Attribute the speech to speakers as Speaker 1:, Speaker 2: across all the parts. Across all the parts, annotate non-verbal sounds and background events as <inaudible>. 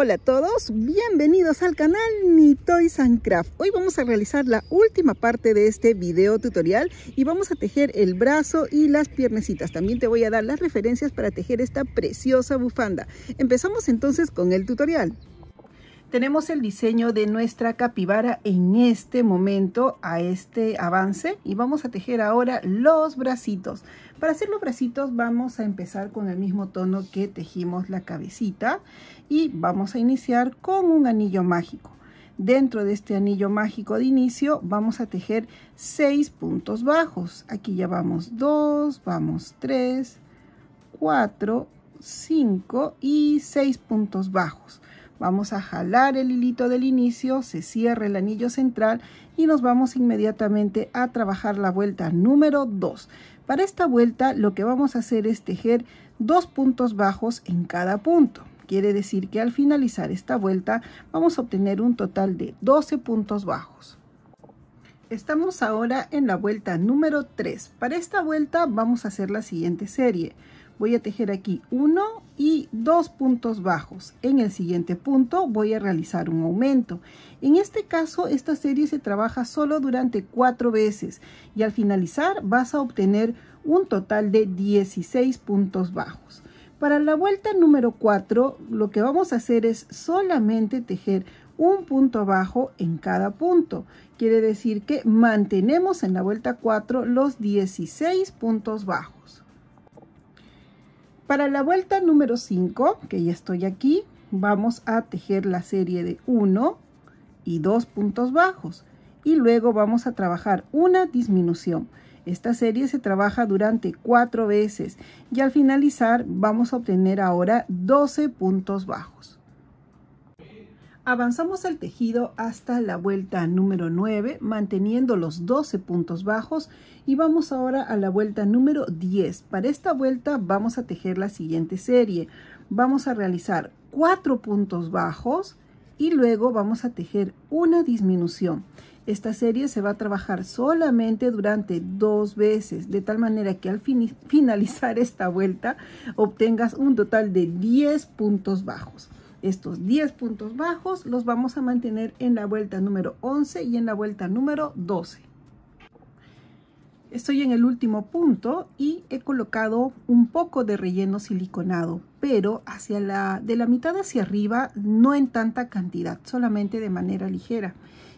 Speaker 1: Hola a todos, bienvenidos al canal Mi Toys and Craft. Hoy vamos a realizar la última parte de este video tutorial y vamos a tejer el brazo y las piernecitas. También te voy a dar las referencias para tejer esta preciosa bufanda. Empezamos entonces con el tutorial. Tenemos el diseño de nuestra capibara en este momento, a este avance. Y vamos a tejer ahora los bracitos. Para hacer los bracitos vamos a empezar con el mismo tono que tejimos la cabecita. Y vamos a iniciar con un anillo mágico. Dentro de este anillo mágico de inicio vamos a tejer 6 puntos bajos. Aquí ya vamos 2, vamos 3, 4, 5 y 6 puntos bajos. Vamos a jalar el hilito del inicio, se cierra el anillo central y nos vamos inmediatamente a trabajar la vuelta número 2. Para esta vuelta lo que vamos a hacer es tejer dos puntos bajos en cada punto. Quiere decir que al finalizar esta vuelta vamos a obtener un total de 12 puntos bajos. Estamos ahora en la vuelta número 3. Para esta vuelta vamos a hacer la siguiente serie voy a tejer aquí uno y dos puntos bajos en el siguiente punto voy a realizar un aumento en este caso esta serie se trabaja solo durante cuatro veces y al finalizar vas a obtener un total de 16 puntos bajos para la vuelta número 4 lo que vamos a hacer es solamente tejer un punto bajo en cada punto. Quiere decir que mantenemos en la vuelta 4 los 16 puntos bajos. Para la vuelta número 5, que ya estoy aquí, vamos a tejer la serie de 1 y 2 puntos bajos y luego vamos a trabajar una disminución. Esta serie se trabaja durante 4 veces y al finalizar vamos a obtener ahora 12 puntos bajos. Avanzamos el tejido hasta la vuelta número 9, manteniendo los 12 puntos bajos y vamos ahora a la vuelta número 10. Para esta vuelta vamos a tejer la siguiente serie. Vamos a realizar 4 puntos bajos y luego vamos a tejer una disminución. Esta serie se va a trabajar solamente durante dos veces, de tal manera que al <laughs> finalizar esta vuelta obtengas un total de 10 puntos bajos estos 10 puntos bajos los vamos a mantener en la vuelta número 11 y en la vuelta número 12. Estoy en el último punto y he colocado un poco de relleno siliconado, pero hacia la, de la mitad hacia arriba no en tanta cantidad, solamente de manera ligera.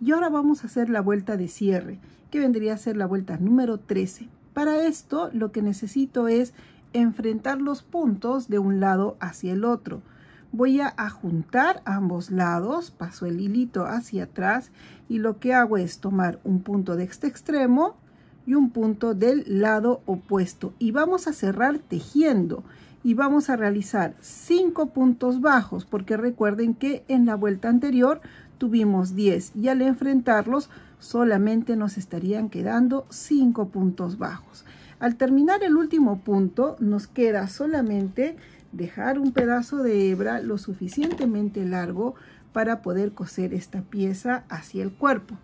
Speaker 1: Y ahora vamos a hacer la vuelta de cierre, que vendría a ser la vuelta número 13. Para esto lo que necesito es enfrentar los puntos de un lado hacia el otro voy a juntar ambos lados, paso el hilito hacia atrás y lo que hago es tomar un punto de este extremo y un punto del lado opuesto y vamos a cerrar tejiendo y vamos a realizar 5 puntos bajos porque recuerden que en la vuelta anterior tuvimos 10 y al enfrentarlos solamente nos estarían quedando 5 puntos bajos. Al terminar el último punto nos queda solamente dejar un pedazo de hebra lo suficientemente largo para poder coser esta pieza hacia el cuerpo.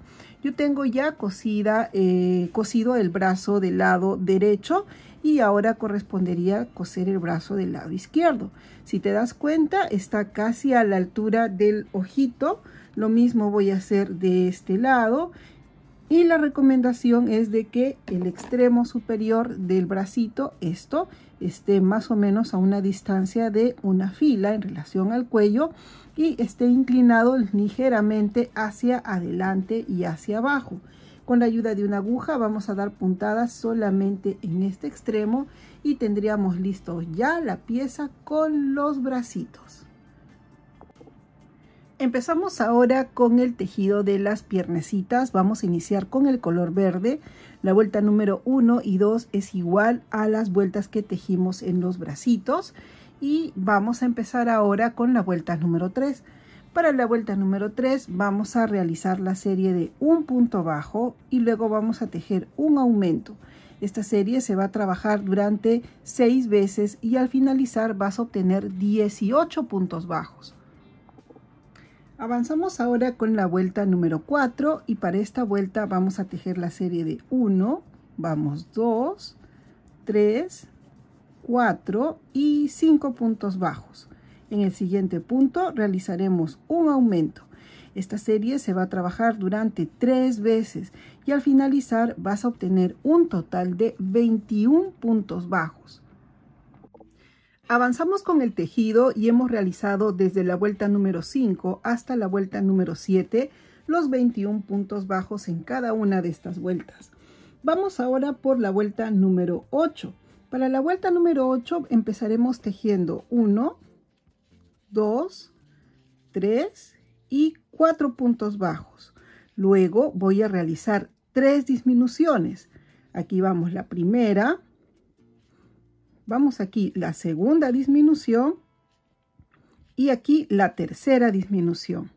Speaker 1: Yo tengo ya cosida, eh, cosido el brazo del lado derecho y ahora correspondería coser el brazo del lado izquierdo. Si te das cuenta, está casi a la altura del ojito. Lo mismo voy a hacer de este lado y la recomendación es de que el extremo superior del bracito, esto, esté más o menos a una distancia de una fila en relación al cuello y esté inclinado ligeramente hacia adelante y hacia abajo. Con la ayuda de una aguja vamos a dar puntadas solamente en este extremo y tendríamos listo ya la pieza con los bracitos. Empezamos ahora con el tejido de las piernecitas. Vamos a iniciar con el color verde. La vuelta número 1 y 2 es igual a las vueltas que tejimos en los bracitos. Y vamos a empezar ahora con la vuelta número 3. Para la vuelta número 3 vamos a realizar la serie de un punto bajo y luego vamos a tejer un aumento. Esta serie se va a trabajar durante 6 veces y al finalizar vas a obtener 18 puntos bajos. Avanzamos ahora con la vuelta número 4 y para esta vuelta vamos a tejer la serie de 1, vamos 2, 3, 4 y 5 puntos bajos. En el siguiente punto realizaremos un aumento. Esta serie se va a trabajar durante 3 veces y al finalizar vas a obtener un total de 21 puntos bajos. Avanzamos con el tejido y hemos realizado desde la vuelta número 5 hasta la vuelta número 7 los 21 puntos bajos en cada una de estas vueltas. Vamos ahora por la vuelta número 8. Para la vuelta número 8 empezaremos tejiendo 1, 2, 3 y 4 puntos bajos. Luego voy a realizar 3 disminuciones. Aquí vamos la primera, Vamos aquí, la segunda disminución y aquí la tercera disminución.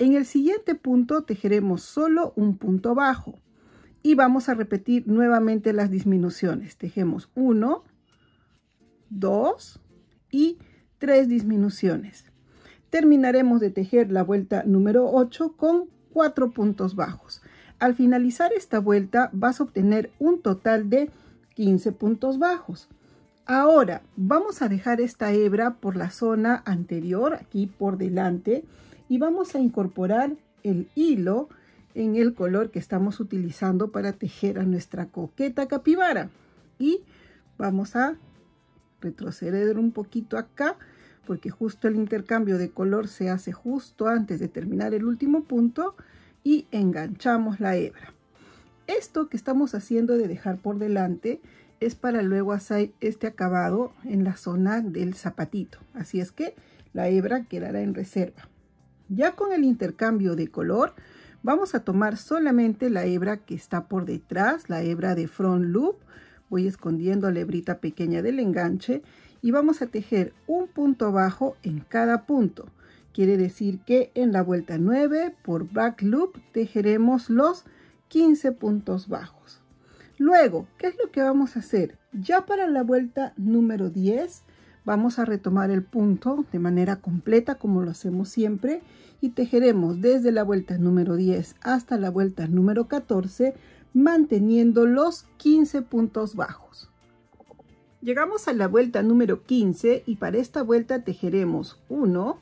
Speaker 1: En el siguiente punto tejeremos solo un punto bajo y vamos a repetir nuevamente las disminuciones. Tejemos 1, 2 y 3 disminuciones. Terminaremos de tejer la vuelta número 8 con 4 puntos bajos. Al finalizar esta vuelta vas a obtener un total de 15 puntos bajos. Ahora vamos a dejar esta hebra por la zona anterior, aquí por delante, y vamos a incorporar el hilo en el color que estamos utilizando para tejer a nuestra coqueta capibara. Y vamos a retroceder un poquito acá, porque justo el intercambio de color se hace justo antes de terminar el último punto, y enganchamos la hebra. Esto que estamos haciendo de dejar por delante es para luego hacer este acabado en la zona del zapatito. Así es que la hebra quedará en reserva. Ya con el intercambio de color, vamos a tomar solamente la hebra que está por detrás, la hebra de front loop. Voy escondiendo la hebrita pequeña del enganche y vamos a tejer un punto bajo en cada punto. Quiere decir que en la vuelta 9 por back loop tejeremos los 15 puntos bajos. Luego, ¿qué es lo que vamos a hacer? Ya para la vuelta número 10 vamos a retomar el punto de manera completa como lo hacemos siempre y tejeremos desde la vuelta número 10 hasta la vuelta número 14 manteniendo los 15 puntos bajos. Llegamos a la vuelta número 15 y para esta vuelta tejeremos 1,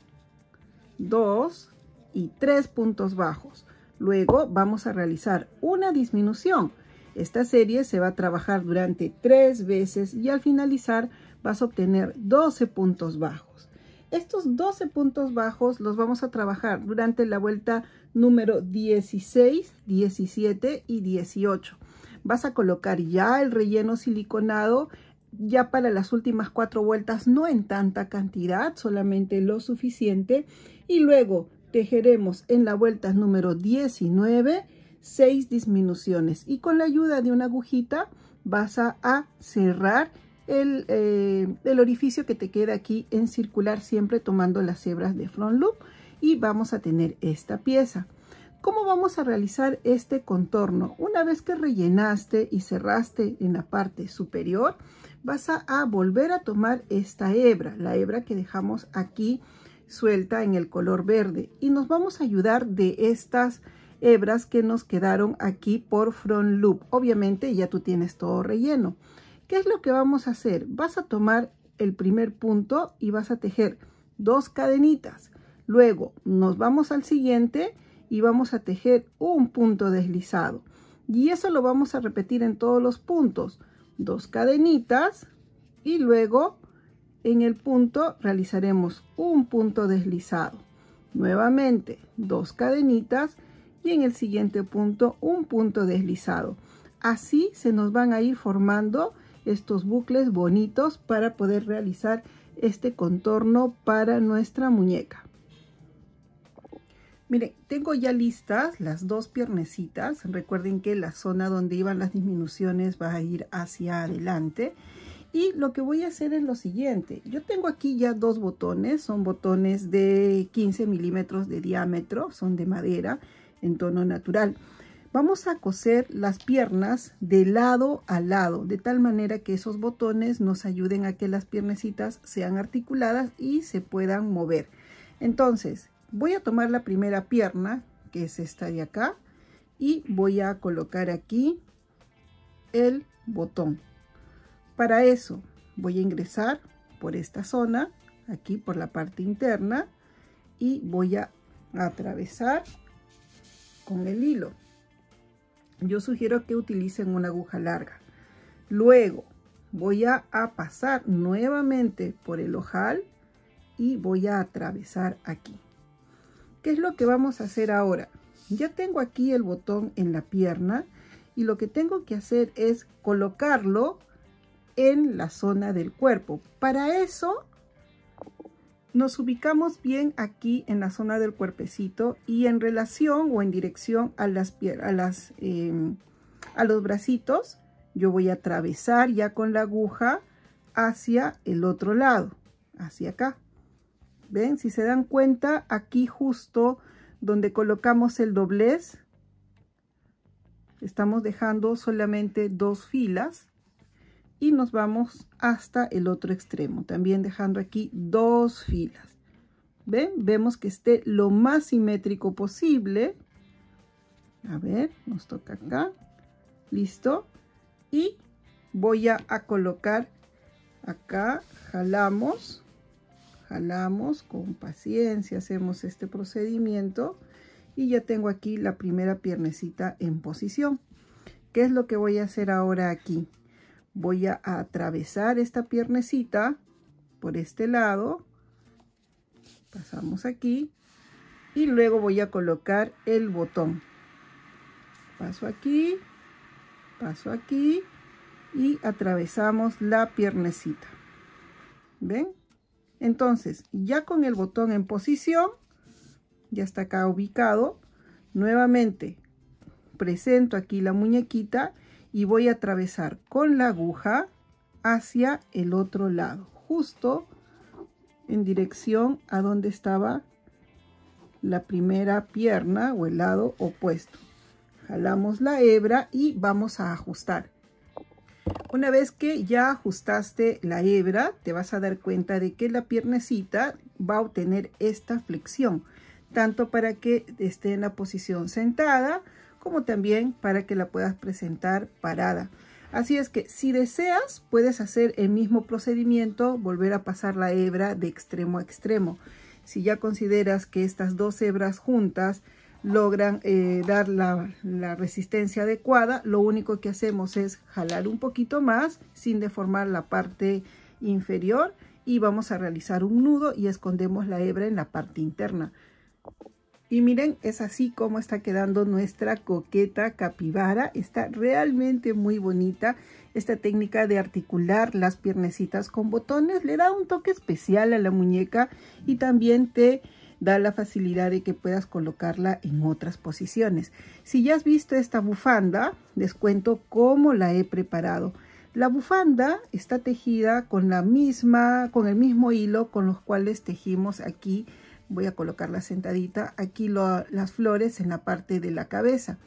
Speaker 1: 2 y 3 puntos bajos. Luego vamos a realizar una disminución esta serie se va a trabajar durante tres veces y al finalizar vas a obtener 12 puntos bajos. Estos 12 puntos bajos los vamos a trabajar durante la vuelta número 16, 17 y 18. Vas a colocar ya el relleno siliconado ya para las últimas cuatro vueltas, no en tanta cantidad, solamente lo suficiente. Y luego tejeremos en la vuelta número 19 seis disminuciones y con la ayuda de una agujita vas a, cerrar el, eh, el, orificio que te queda aquí en circular siempre tomando las hebras de front loop y vamos a tener esta pieza. ¿Cómo vamos a realizar este contorno? Una vez que rellenaste y cerraste en la parte superior, vas a volver a tomar esta hebra, la hebra que dejamos aquí suelta en el color verde y nos vamos a ayudar de estas hebras que nos quedaron aquí por front loop. Obviamente ya tú tienes todo relleno. ¿Qué es lo que vamos a hacer? Vas a tomar el primer punto y vas a tejer dos cadenitas. Luego nos vamos al siguiente y vamos a tejer un punto deslizado. Y eso lo vamos a repetir en todos los puntos. Dos cadenitas y luego en el punto realizaremos un punto deslizado. Nuevamente dos cadenitas y en el siguiente punto un punto deslizado. Así se nos van a ir formando estos bucles bonitos para poder realizar este contorno para nuestra muñeca. Miren, tengo ya listas las dos piernecitas. Recuerden que la zona donde iban las disminuciones va a ir hacia adelante. Y lo que voy a hacer es lo siguiente. Yo tengo aquí ya dos botones. Son botones de 15 milímetros de diámetro. Son de madera en tono natural. Vamos a coser las piernas de lado a lado, de tal manera que esos botones nos ayuden a que las piernecitas sean articuladas y se puedan mover. Entonces, voy a tomar la primera pierna, que es esta de acá, y voy a colocar aquí el botón. Para eso voy a ingresar por esta zona, aquí por la parte interna, y voy a atravesar con el hilo. Yo sugiero que utilicen una aguja larga. Luego voy a, pasar nuevamente por el ojal y voy a atravesar aquí. ¿Qué es lo que vamos a hacer ahora? Ya tengo aquí el botón en la pierna y lo que tengo que hacer es colocarlo en la zona del cuerpo. Para eso nos ubicamos bien aquí en la zona del cuerpecito y en relación o en dirección a, las, em, a los bracitos, yo voy a atravesar ya con la aguja hacia el otro lado, hacia acá. ¿Ven? Si se dan cuenta, aquí justo donde colocamos el doblez, estamos dejando solamente dos filas y nos vamos hasta el otro extremo también dejando aquí dos filas ¿Ven? vemos que esté lo más simétrico posible a ver nos toca acá listo y voy a, colocar acá jalamos jalamos con paciencia hacemos este procedimiento y ya tengo aquí la primera piernecita en posición qué es lo que voy a hacer ahora aquí voy a atravesar esta piernecita por este lado. Pasamos aquí. Y luego voy a colocar el botón. Paso aquí, paso aquí y atravesamos la piernecita. ¿Ven? Entonces, ya con el botón en posición, ya está acá ubicado, nuevamente presento aquí la muñequita y voy a atravesar con la aguja hacia el otro lado, justo en dirección a donde estaba la primera pierna o el lado opuesto. Jalamos la hebra y vamos a ajustar. Una vez que ya ajustaste la hebra, te vas a dar cuenta de que la piernecita va a obtener esta flexión, tanto para que esté en la posición sentada como también para que la puedas presentar parada. Así es que si deseas, puedes hacer el mismo procedimiento, volver a pasar la hebra de extremo a extremo. Si ya consideras que estas dos hebras juntas logran eh, dar la, resistencia adecuada, lo único que hacemos es jalar un poquito más sin deformar la parte inferior y vamos a realizar un nudo y escondemos la hebra en la parte interna. Y miren, es así como está quedando nuestra coqueta capibara. Está realmente muy bonita. Esta técnica de articular las piernecitas con botones le da un toque especial a la muñeca y también te da la facilidad de que puedas colocarla en otras posiciones. Si ya has visto esta bufanda, les cuento cómo la he preparado. La bufanda está tejida con la misma, con el mismo hilo con los cuales tejimos aquí voy a colocarla sentadita, aquí las flores en la parte de la cabeza.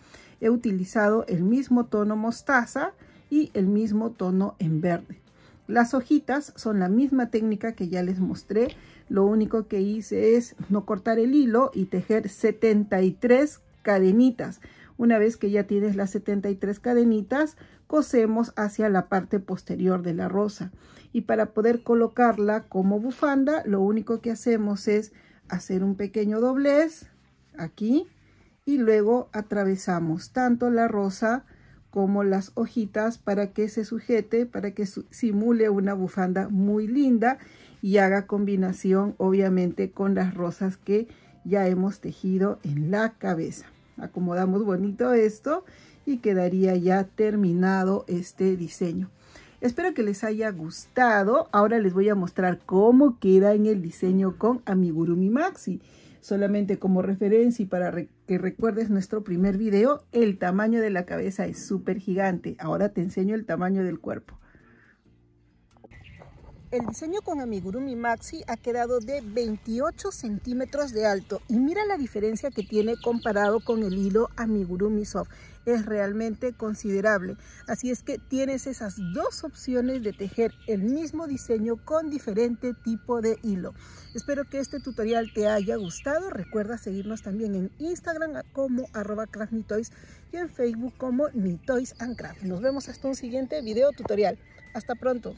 Speaker 1: He utilizado el mismo tono mostaza y el mismo tono en verde. Las hojitas son la misma técnica que ya les mostré, lo único que hice es no cortar el hilo y tejer 73 cadenitas. Una vez que ya tienes las 73 cadenitas, cosemos hacia la parte posterior de la rosa. Y para poder colocarla como bufanda, lo único que hacemos es hacer un pequeño doblez aquí y luego atravesamos tanto la rosa como las hojitas para que se sujete, para que simule una bufanda muy linda y haga combinación obviamente con las rosas que ya hemos tejido en la cabeza. Acomodamos bonito esto y quedaría ya terminado este diseño. Espero que les haya gustado. Ahora les voy a mostrar cómo queda en el diseño con Amigurumi Maxi. Solamente como referencia y para que recuerdes nuestro primer video, el tamaño de la cabeza es súper gigante. Ahora te enseño el tamaño del cuerpo. El diseño con amigurumi maxi ha quedado de 28 centímetros de alto y mira la diferencia que tiene comparado con el hilo amigurumi soft. Es realmente considerable. Así es que tienes esas dos opciones de tejer el mismo diseño con diferente tipo de hilo. Espero que este tutorial te haya gustado. Recuerda seguirnos también en Instagram como arroba craftnitoys y en Facebook como Toys and craft. Nos vemos hasta un siguiente video tutorial. Hasta pronto.